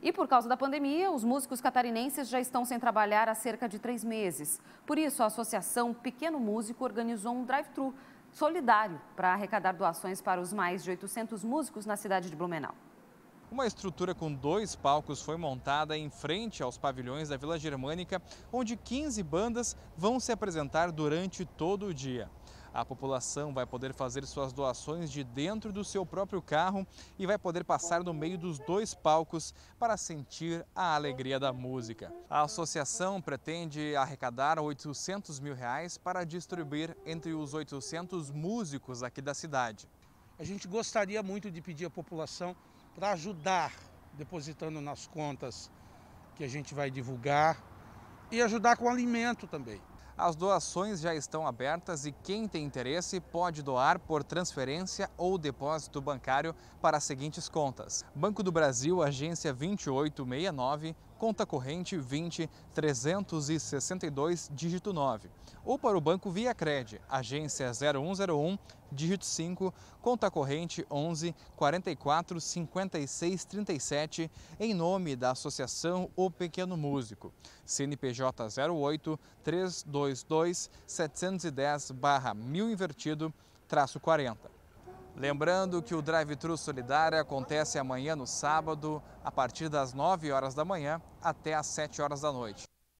E por causa da pandemia, os músicos catarinenses já estão sem trabalhar há cerca de três meses. Por isso, a Associação Pequeno Músico organizou um drive-thru solidário para arrecadar doações para os mais de 800 músicos na cidade de Blumenau. Uma estrutura com dois palcos foi montada em frente aos pavilhões da Vila Germânica, onde 15 bandas vão se apresentar durante todo o dia. A população vai poder fazer suas doações de dentro do seu próprio carro e vai poder passar no meio dos dois palcos para sentir a alegria da música. A associação pretende arrecadar 800 mil reais para distribuir entre os 800 músicos aqui da cidade. A gente gostaria muito de pedir à população para ajudar, depositando nas contas que a gente vai divulgar e ajudar com alimento também. As doações já estão abertas e quem tem interesse pode doar por transferência ou depósito bancário para as seguintes contas: Banco do Brasil, agência 2869, conta corrente 20 362, dígito 9, ou para o banco Via Cred, agência 0101, dígito 5, conta corrente 11 44 56 37, em nome da Associação O Pequeno Músico, CNPJ 08 32 222 710 1000 invertido, traço 40. Lembrando que o drive-thru solidário acontece amanhã no sábado, a partir das 9 horas da manhã até às 7 horas da noite.